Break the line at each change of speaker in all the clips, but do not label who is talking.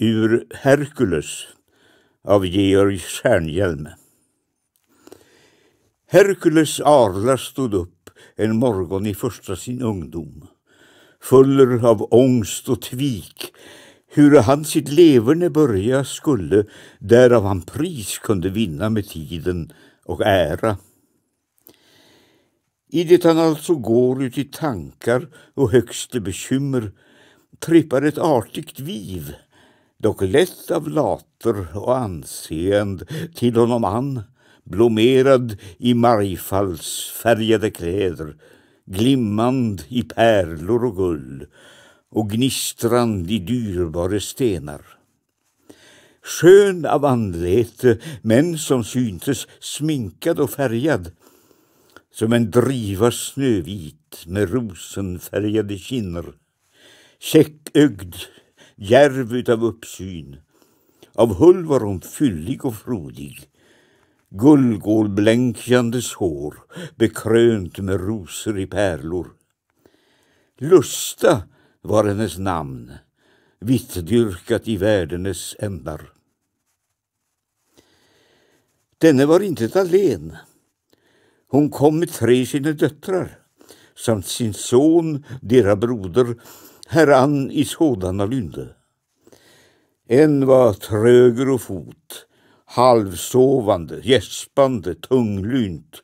Ur Herkules av Georg Stjernhielm. Herkules Arla stod upp en morgon i första sin ungdom fuller av ångst och tvik hur han sitt leverne börja skulle därav han pris kunde vinna med tiden och ära. I det han alltså går ut i tankar och högste bekymmer trippar ett artigt viv dock lätt av later och anseende, till honom an, blommerad i margfallsfärgade kläder, glimmand i pärlor och guld och gnistrand i dyrbara stenar. Skön av anlete, men som syntes sminkad och färgad, som en driva snövit med rosenfärgade kinder Käckögd djärv utav uppsyn. Av hull var hon fyllig och frodig. Gullgålblänkjandes hår bekrönt med rosor i pärlor. Lusta var hennes namn, vittdyrkat i världenes ändar. Denne var inte allén. Hon kom med tre sina döttrar samt sin son, deras broder herran i sådana lynde. En var tröger och fot, halvsovande, gäspande, tunglynt,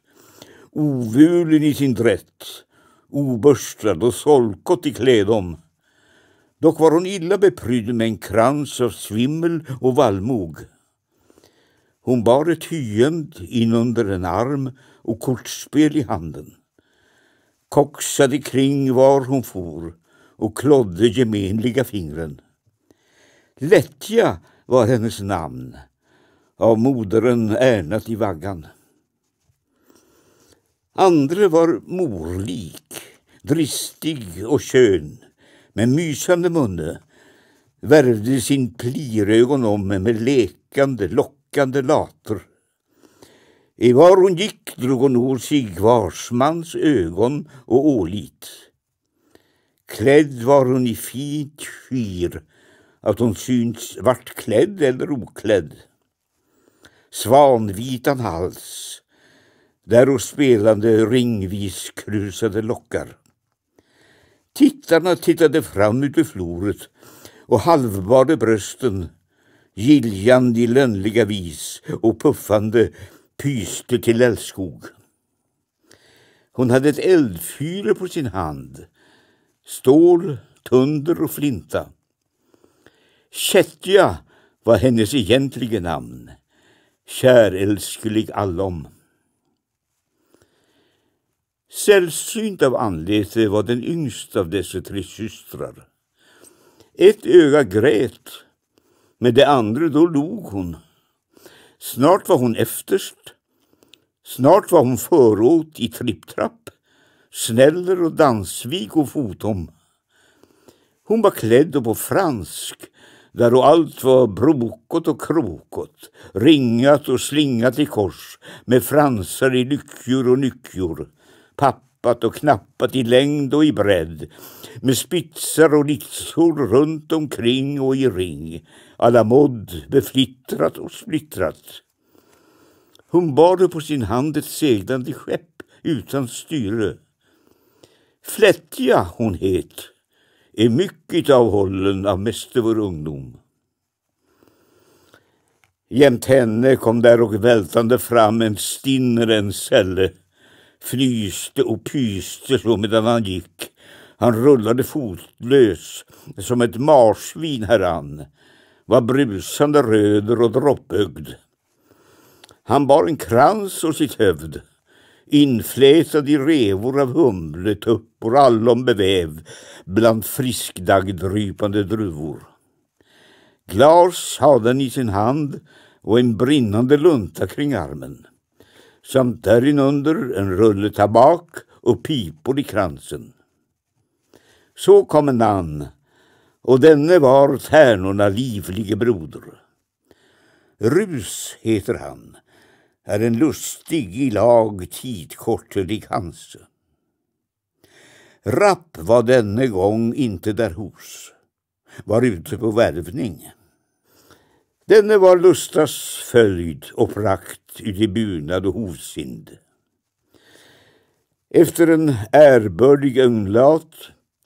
ovulen i sin drätt, obörstad och solkott i klädom. Dock var hon illa beprydd med en krans av svimmel och vallmog. Hon bar ett hyend inunder en arm och kortspel i handen. Koxade kring var hon for, och klådde gemenliga fingren. Lättja var hennes namn, av modern ärnat i vaggan. Andre var morlik, dristig och kön, med mysande munne, värvde sin plirögon om med lekande, lockande later. I var hon gick drog hon ur varsmans ögon och ålit. Klädd var hon i fint skir, att hon syns vart klädd eller oklädd. Svanvitan hals, där spelande ringvis krusade lockar. Tittarna tittade fram ut ur floret och halvbade brösten, giljande i lönnliga vis och puffande pyste till älskog. Hon hade ett eldfyre på sin hand stål, tunder och flinta. Kättja var hennes egentliga namn, kärälsklig allom. Sällsynt av anlete var den yngst av dessa tre systrar. Ett öga grät, med det andra då log hon. Snart var hon efterst, snart var hon föråt i tripptrapp Sneller och Dansvik och Fotom. Hon var klädd och på fransk, där och allt var brokot och krokot, ringat och slingat i kors, med fransar i lyckjor och nyckjor, pappat och knappat i längd och i bredd, med spitsar och litsor runt omkring och i ring, alla modd, beflittrat och splittrat. Hon bar på sin hand ett seglande skepp utan styre, Flättja hon het, är mycket avhållen av meste vår ungdom. Jämt henne kom där och vältande fram en stinnren sälle, fnyste och pyste så medan han gick. Han rullade fotlös som ett marsvin häran, var brusande röder och droppögd. Han bar en krans och sitt hövd inflätad i revor av humletuppor, allombeväv, bland friskdaggdrypande druvor. Glas hade han i sin hand och en brinnande lunta kring armen, samt därinunder en rulle tabak och pipor i kransen. Så kom en man, och denne var tärnorna livlige broder. Rus heter han, är en lustig i lag tidkortelig Hanse. Rapp var denne gång inte där hos, var ute på värvning. Denne var lustas följd och prakt uti bunad och hovsind. Efter en ärbördig önglat,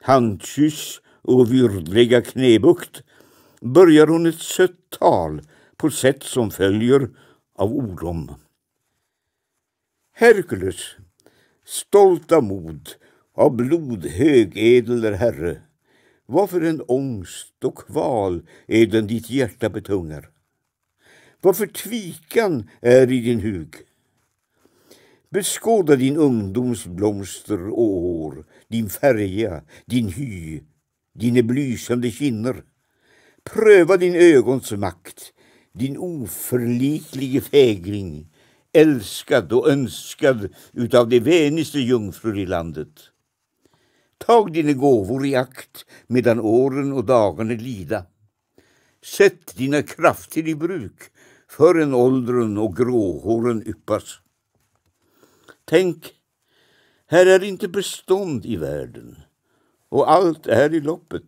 handkyss och vyrdliga knäbukt börjar hon ett sött tal på sätt som följer av ordom. Herkules, stolta mod av blod högedler herre, vad för en ångst och kval är den ditt hjärta betungar? Vad för tvikan är i din hug? Beskåda din ungdoms blomster och år, din färja, din hy, dina blysande kinder. Pröva din ögons makt, din oförliklige fägring älskad och önskad utav de vänligaste jungfrur i landet. Tag dina gåvor i akt medan åren och dagarna lida. Sätt dina krafter i bruk förrän åldern och gråhåren yppas. Tänk, här är inte bestånd i världen och allt är i loppet.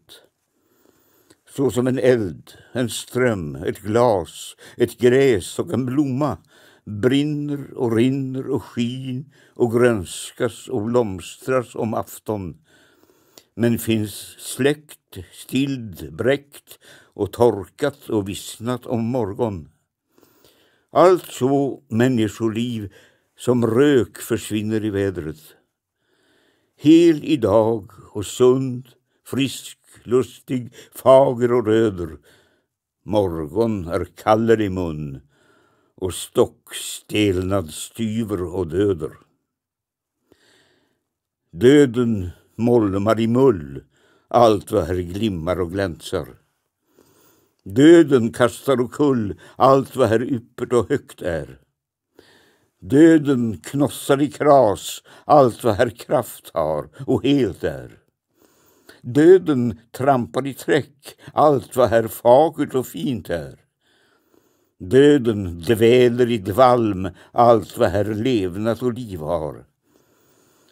Så som en eld, en ström, ett glas, ett gräs och en blomma brinner och rinner och skin och grönskas och blomstras om afton. Men finns släckt, stild, bräckt och torkat och vissnat om morgon. Allt så människoliv som rök försvinner i vädret. Hel i dag och sund, frisk, lustig, fager och röder. Morgon är kaller i mun och stock, stelnad, styver och döder. Döden molmar i mull allt vad här glimmar och glänsar. Döden kastar omkull allt vad här yppert och högt är. Döden knossar i kras allt vad här kraft har och helt är. Döden trampar i träck allt vad här fagert och fint är. Döden dväler i dvalm allt vad här levnad och liv har.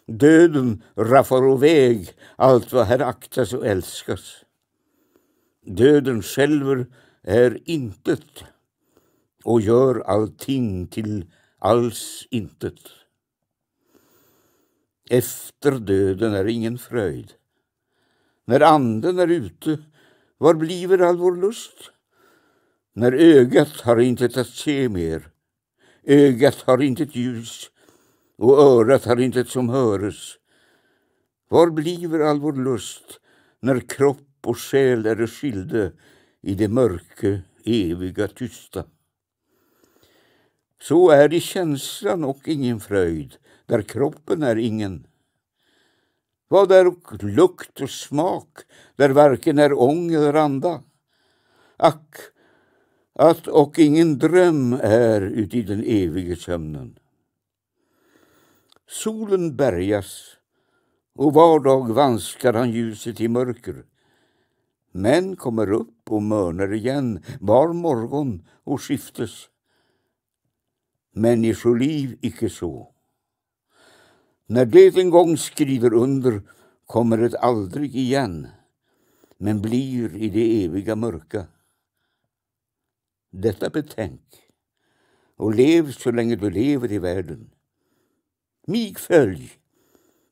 Döden raffar väg allt vad här aktas och älskas. Döden själv är intet och gör allting till alls intet. Efter döden är ingen fröjd. När anden är ute, var bliver all vår lust? När ögat har intet att se mer, ögat har intet ljus och örat har intet som höres. Var bliver all vår lust när kropp och själ är skilde i det mörke, eviga tysta? Så är i känslan och ingen fröjd, där kroppen är ingen. Vad är och lukt och smak, där varken är ång eller anda? Ack, att och ingen dröm är uti den evige sömnen. Solen bärgas och var dag vanskar han ljuset i mörker. Men kommer upp och mörnar igen var morgon och skiftes. Människoliv icke så. När det en gång skriver under kommer det aldrig igen men blir i det eviga mörka. Detta betänk och lev så länge du lever i världen. Mig följ,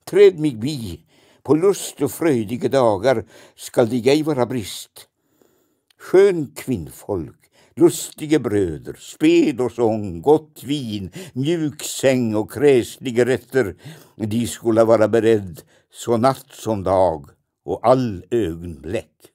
träd mig bi, på lust och fröjdiga dagar skall det ej vara brist. Skön kvinnfolk, lustiga bröder, sped och sång, gott vin, mjuk säng och kräsliga rätter, de skola vara beredd så natt som dag och all ögonblick.